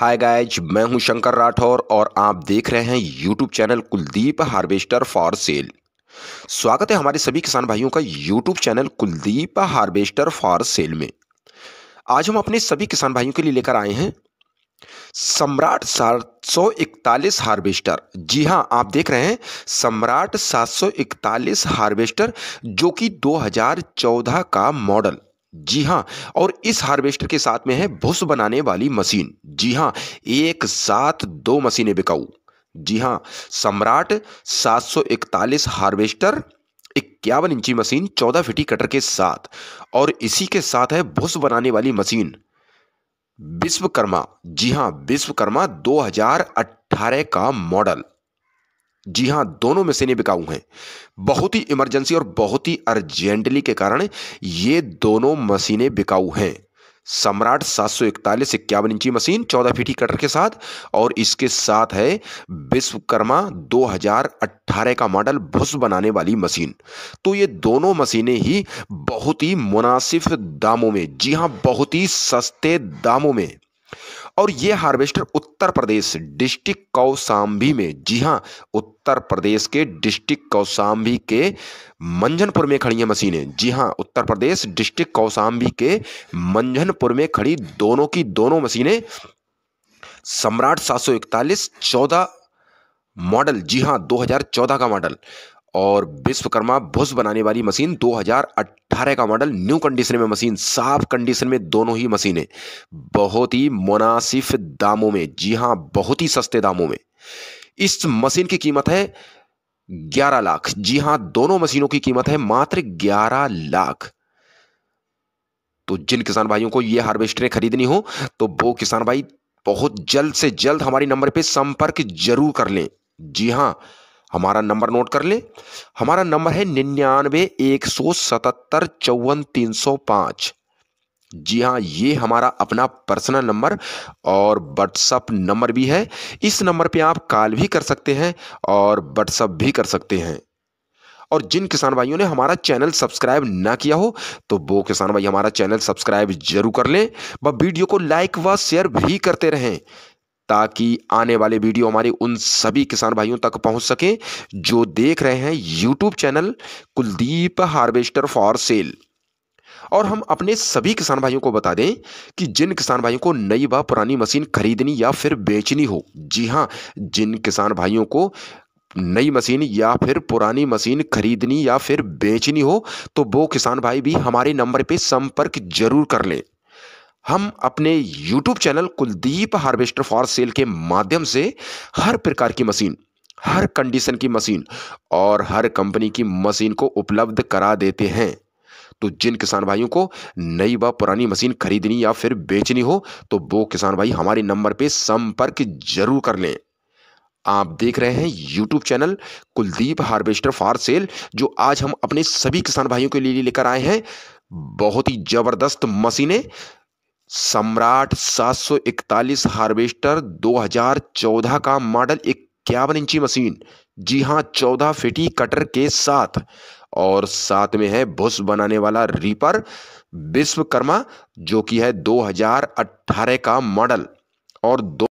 hi guys मैं हूं शंकर राठौर और आप देख रहे हैं YouTube channel Kuldeep harvester for sale स्वागत है हमारे सभी किसान भाइयों का YouTube channel Kuldeep harvester for sale में आज हम अपने सभी किसान भाइयों के लिए लेकर आए हैं सम्राट सात सौ इकतालीस हार्वेस्टर जी हां आप देख रहे हैं सम्राट सात सौ इकतालीस हार्वेस्टर जो कि 2014 का मॉडल जी हाँ और इस हार्वेस्टर के साथ में है भुस बनाने वाली मशीन जी हाँ एक साथ दो मशीनें बिकाऊ जी हाँ सम्राट 741 हार्वेस्टर इक्यावन इंची मशीन 14 फिटी कटर के साथ और इसी के साथ है भुस बनाने वाली मशीन विश्वकर्मा जी हाँ विश्वकर्मा 2018 का मॉडल जी हाँ दोनों में से नहीं बिकाऊ हैं बहुत ही इमरजेंसी और बहुत ही अर्जेंटली के कारण ये दोनों मशीनें बिकाऊ हैं सम्राट सात सौ इकतालीस इक्यावन इंची मशीन चौदह फीटी कटर के साथ और इसके साथ है विश्वकर्मा 2018 का मॉडल भुस बनाने वाली मशीन तो ये दोनों मशीनें ही बहुत ही मुनासिब दामों में जी हाँ बहुत ही सस्ते दामों में और ये हार्वेस्टर उत्तर प्रदेश डिस्ट्रिक्ट कौसाम्बी में जी हाँ उत्तर प्रदेश के डिस्ट्रिक्ट कौसाम्भी के मंझनपुर में खड़ी हैं मशीनें जी हाँ उत्तर प्रदेश डिस्ट्रिक्ट कौसाम्बी के मंझनपुर में खड़ी दोनों की दोनों मशीनें सम्राट सात सौ इकतालीस चौदह मॉडल जी हाँ 2014 का मॉडल और विश्वकर्मा भुस बनाने वाली मशीन 2018 का मॉडल न्यू कंडीशन में मशीन साफ कंडीशन में दोनों ही मशीनें बहुत ही मुनासिफ दामों में जी हां बहुत ही सस्ते दामों में इस मशीन की कीमत है 11 लाख जी हां दोनों मशीनों की कीमत है मात्र 11 लाख तो जिन किसान भाइयों को ये हार्वेस्टरें खरीदनी हो तो वो किसान भाई बहुत जल्द से जल्द हमारे नंबर पर संपर्क जरूर कर लें जी हाँ हमारा नंबर नोट कर ले हमारा नंबर है निन्यानवे एक सौ सतहत्तर चौवन तीन सौ पाँच जी हाँ ये हमारा अपना पर्सनल नंबर और व्हाट्सअप नंबर भी है इस नंबर पे आप कॉल भी कर सकते हैं और व्हाट्सअप भी कर सकते हैं और जिन किसान भाइयों ने हमारा चैनल सब्सक्राइब ना किया हो तो वो किसान भाई हमारा चैनल सब्सक्राइब जरूर कर लें व वीडियो को लाइक व शेयर भी करते रहें ताकि आने वाले वीडियो हमारे उन सभी किसान भाइयों तक पहुंच सके जो देख रहे हैं YouTube channel Kuldeep harvester for sale और हम अपने सभी किसान भाइयों को बता दें कि जिन किसान भाइयों को नई व पुरानी मशीन खरीदनी या फिर बेचनी हो जी हाँ जिन किसान भाइयों को नई मशीन या फिर पुरानी मशीन खरीदनी या फिर बेचनी हो तो वो किसान भाई भी हमारे नंबर पे संपर्क जरूर कर लें हम अपने YouTube channel Kuldeep harvester for sale के माध्यम से हर प्रकार की मशीन हर कंडीशन की मशीन और हर कंपनी की मशीन को उपलब्ध करा देते हैं तो जिन किसान भाइयों को नई व पुरानी मशीन खरीदनी या फिर बेचनी हो तो वो किसान भाई हमारे नंबर पे संपर्क जरूर कर लें आप देख रहे हैं YouTube channel Kuldeep harvester for sale जो आज हम अपने सभी किसान भाइयों के लिए लेकर आए हैं बहुत ही ज़बरदस्त मशीनें सम्राट 741 हार्वेस्टर 2014 का मॉडल इक्यावन इंची मशीन जी हाँ चौदह फिटी कटर के साथ और साथ में है भुस बनाने वाला रीपर विश्वकर्मा जो कि है 2018 का मॉडल और दो